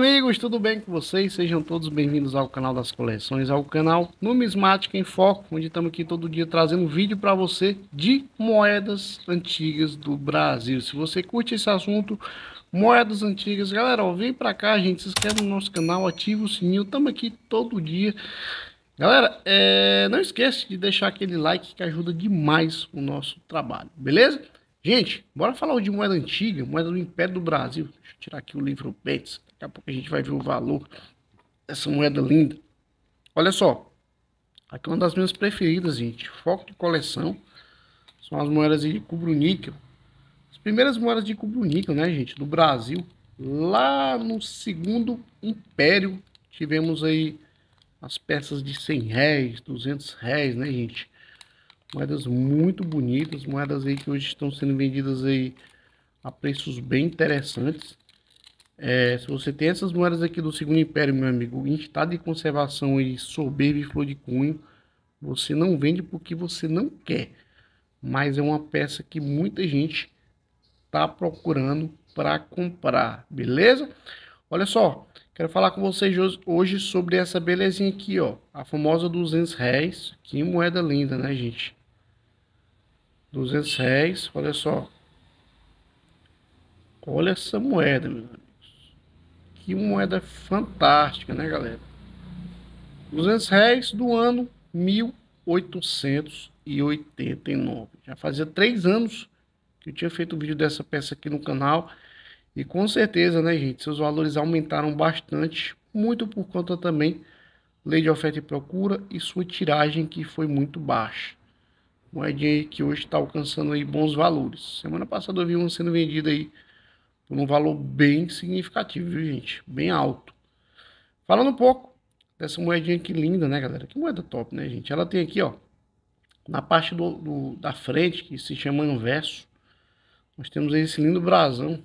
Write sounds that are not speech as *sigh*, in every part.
amigos, tudo bem com vocês? Sejam todos bem-vindos ao canal das coleções, ao canal Numismática em Foco, onde estamos aqui todo dia trazendo vídeo para você de moedas antigas do Brasil. Se você curte esse assunto, moedas antigas, galera, ó, vem para cá, gente, se inscreve no nosso canal, ativa o sininho, estamos aqui todo dia. Galera, é... não esquece de deixar aquele like que ajuda demais o nosso trabalho, beleza? Gente, bora falar de moeda antiga, moeda do Império do Brasil. Deixa eu tirar aqui o livro Betts. Daqui a pouco a gente vai ver o valor dessa moeda linda. Olha só. Aqui é uma das minhas preferidas, gente. Foco de coleção. São as moedas de cubro-níquel. As primeiras moedas de cubro-níquel, né, gente? Do Brasil. Lá no segundo Império. Tivemos aí as peças de 100 réis, 200 réis, né, gente? Moedas muito bonitas, moedas aí que hoje estão sendo vendidas aí a preços bem interessantes. É, se você tem essas moedas aqui do Segundo Império, meu amigo, em estado de conservação e soberba e flor de cunho, você não vende porque você não quer. Mas é uma peça que muita gente está procurando para comprar, beleza? Olha só, quero falar com vocês hoje sobre essa belezinha aqui, ó. A famosa 200 réis. Que moeda linda, né, gente? 200 réis, olha só. Olha essa moeda, meus amigos. Que moeda fantástica, né, galera? 200 réis do ano 1889. Já fazia três anos que eu tinha feito o vídeo dessa peça aqui no canal. E com certeza, né, gente, seus valores aumentaram bastante, muito por conta também lei de oferta e procura e sua tiragem que foi muito baixa moedinha que hoje está alcançando aí bons valores. Semana passada eu vi uma sendo vendida aí por um valor bem significativo, viu, gente? Bem alto. Falando um pouco dessa moedinha que linda, né, galera? Que moeda top, né, gente? Ela tem aqui, ó, na parte do, do da frente, que se chama anverso, nós temos aí esse lindo brasão.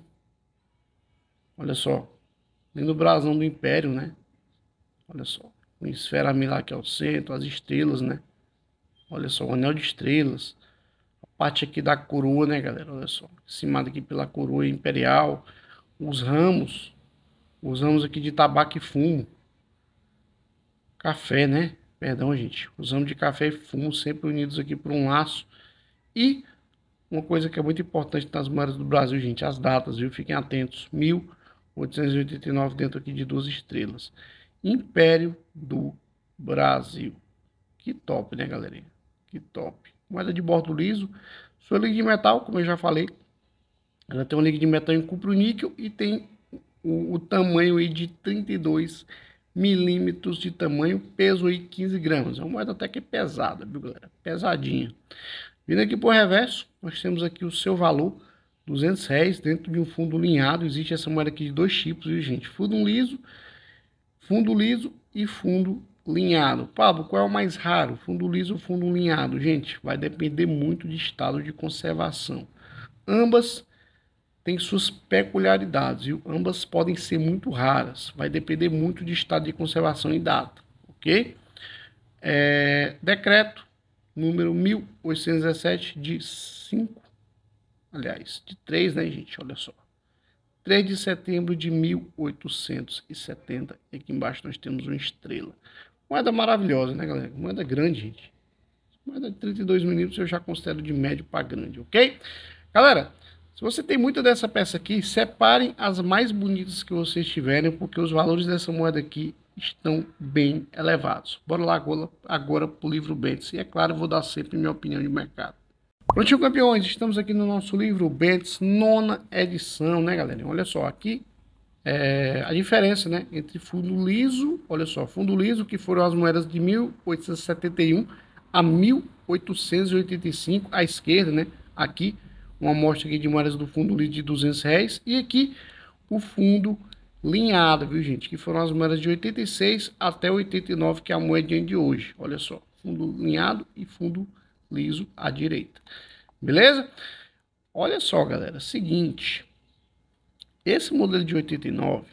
Olha só. Lindo brasão do Império, né? Olha só. Uma esfera milar aqui ao centro, as estrelas, né? Olha só, o anel de estrelas. A parte aqui da coroa, né, galera? Olha só. Cimada aqui pela coroa imperial. Os ramos. Os ramos aqui de tabaco e fumo. Café, né? Perdão, gente. Os ramos de café e fumo sempre unidos aqui por um laço. E uma coisa que é muito importante nas moedas do Brasil, gente, as datas, viu? Fiquem atentos. 1889 dentro aqui de duas estrelas. Império do Brasil. Que top, né, galerinha? Que top. Moeda de bordo liso. Sua liga de metal, como eu já falei. Ela tem uma liga de metal em cupro níquel e tem o, o tamanho aí de 32 milímetros de tamanho, peso aí 15 gramas. É uma moeda até que é pesada, viu galera? Pesadinha. Vindo aqui para o reverso, nós temos aqui o seu valor, 200 reais, dentro de um fundo linhado. Existe essa moeda aqui de dois tipos, viu gente? Fundo liso, fundo liso e fundo linhado. Pablo, qual é o mais raro? Fundo liso ou fundo linhado? Gente, vai depender muito de estado de conservação. Ambas têm suas peculiaridades, viu? Ambas podem ser muito raras. Vai depender muito de estado de conservação e data, ok? É, decreto número 1817 de 5, aliás, de 3, né, gente? Olha só. 3 de setembro de 1870. E aqui embaixo nós temos uma estrela. Moeda maravilhosa, né, galera? Moeda grande, gente. Moeda de 32 minutos eu já considero de médio para grande, ok? Galera, se você tem muita dessa peça aqui, separem as mais bonitas que vocês tiverem, porque os valores dessa moeda aqui estão bem elevados. Bora lá agora, agora para o livro Bentes. E é claro, vou dar sempre minha opinião de mercado. Prontinho, campeões, estamos aqui no nosso livro Bentes, nona edição, né, galera? Olha só, aqui é, a diferença né, entre fundo liso, olha só, fundo liso, que foram as moedas de 1871 a 1885, à esquerda, né, aqui, uma amostra aqui de moedas do fundo liso de 200 reais, e aqui o fundo linhado, viu gente, que foram as moedas de 86 até 89, que é a moedinha de hoje, olha só, fundo linhado e fundo liso à direita, beleza? Olha só, galera, seguinte, esse modelo de 89,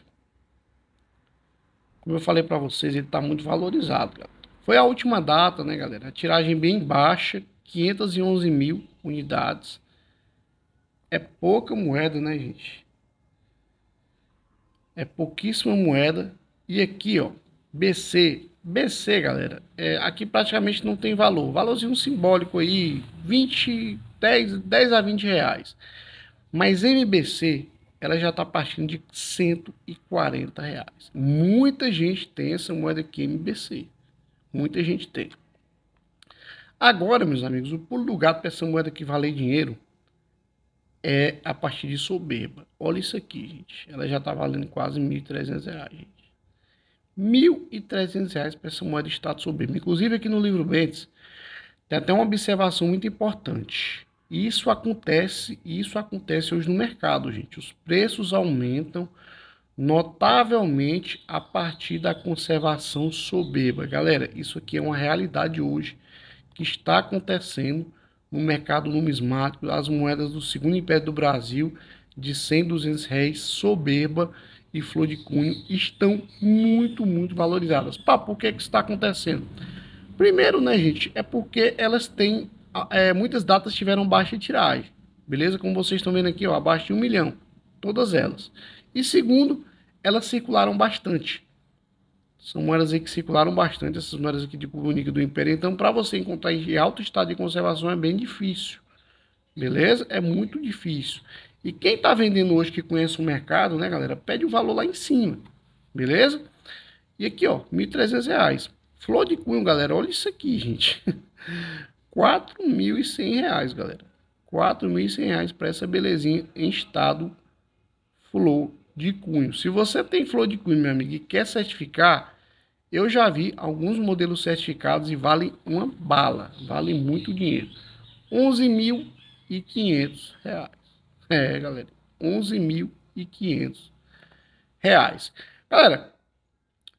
como eu falei para vocês, ele está muito valorizado. Foi a última data, né, galera? A tiragem bem baixa, 511 mil unidades. É pouca moeda, né, gente? É pouquíssima moeda. E aqui, ó, BC. BC, galera, é, aqui praticamente não tem valor. Valorzinho simbólico aí, 20, 10, 10 a 20 reais. Mas MBC, ela já está partindo de 140 reais. Muita gente tem essa moeda aqui MBC. Muita gente tem. Agora, meus amigos, o pulo do gato para essa moeda que vale dinheiro é a partir de soberba. Olha isso aqui, gente. Ela já está valendo quase R$ 1.300, gente. R$ reais para essa moeda de estado soberba. Inclusive, aqui no livro Mendes, tem até uma observação muito importante isso acontece, isso acontece hoje no mercado, gente. Os preços aumentam notavelmente a partir da conservação soberba. Galera, isso aqui é uma realidade hoje que está acontecendo no mercado numismático, as moedas do segundo império do Brasil de 100, 200 réis, soberba e flor de cunho estão muito, muito valorizadas. por que, que está acontecendo? Primeiro, né, gente, é porque elas têm é, muitas datas tiveram baixa tiragem, beleza? Como vocês estão vendo aqui, ó, abaixo de um milhão, todas elas. E segundo, elas circularam bastante. São moedas que circularam bastante, essas moedas aqui de cubo do Império. Então, para você encontrar em alto estado de conservação é bem difícil, beleza? É muito difícil. E quem está vendendo hoje que conhece o mercado, né, galera? Pede o valor lá em cima, beleza? E aqui, ó, R$ 1.300. Flor de cunho, galera, olha isso aqui, *laughs* gente. 4.100 reais, galera. 4.100 reais para essa belezinha em estado flor de cunho. Se você tem flor de cunho, meu amigo, e quer certificar, eu já vi alguns modelos certificados e vale uma bala, vale muito dinheiro. 11.500 reais. É, galera, 11.500 reais. Galera,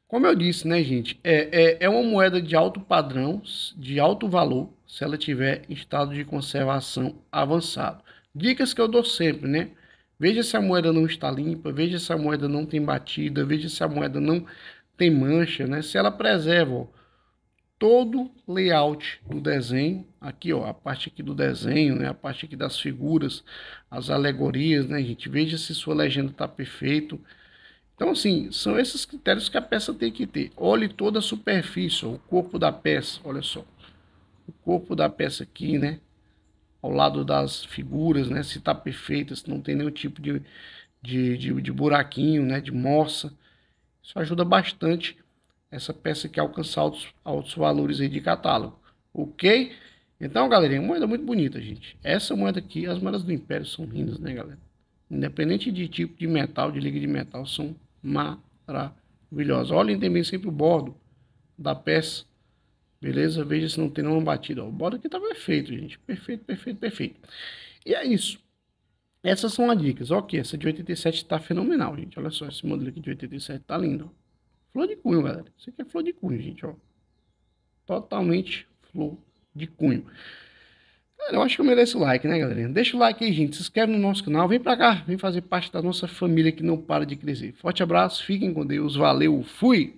como eu disse, né, gente? É, é, é uma moeda de alto padrão, de alto valor, se ela tiver em estado de conservação avançado. Dicas que eu dou sempre, né? Veja se a moeda não está limpa, veja se a moeda não tem batida, veja se a moeda não tem mancha, né? Se ela preserva ó, todo layout do desenho, aqui ó, a parte aqui do desenho, né? A parte aqui das figuras, as alegorias, né, gente? Veja se sua legenda está perfeita. Então, assim, são esses critérios que a peça tem que ter. Olhe toda a superfície, o corpo da peça, olha só. O corpo da peça aqui, né? Ao lado das figuras, né? Se está perfeita, se não tem nenhum tipo de, de, de, de buraquinho, né? De morsa. Isso ajuda bastante essa peça que alcançar altos, altos valores aí de catálogo. Ok? Então, galerinha, moeda muito bonita, gente. Essa moeda aqui, as moedas do Império são lindas, né, galera? Independente de tipo de metal, de liga de metal, são maravilhosa. Olhem também sempre o bordo da peça. Beleza? Veja se não tem nenhuma batida. o bordo aqui tá perfeito, gente. Perfeito, perfeito, perfeito. E é isso. Essas são as dicas. Ok, essa de 87 tá fenomenal, gente. Olha só, esse modelo aqui de 87 tá lindo. Flor de cunho, galera. Isso aqui é flor de cunho, gente, ó. Totalmente flor de cunho. Cara, eu acho que eu mereço o like, né, galerinha? Deixa o like aí, gente. Se inscreve no nosso canal. Vem pra cá. Vem fazer parte da nossa família que não para de crescer. Forte abraço. Fiquem com Deus. Valeu. Fui.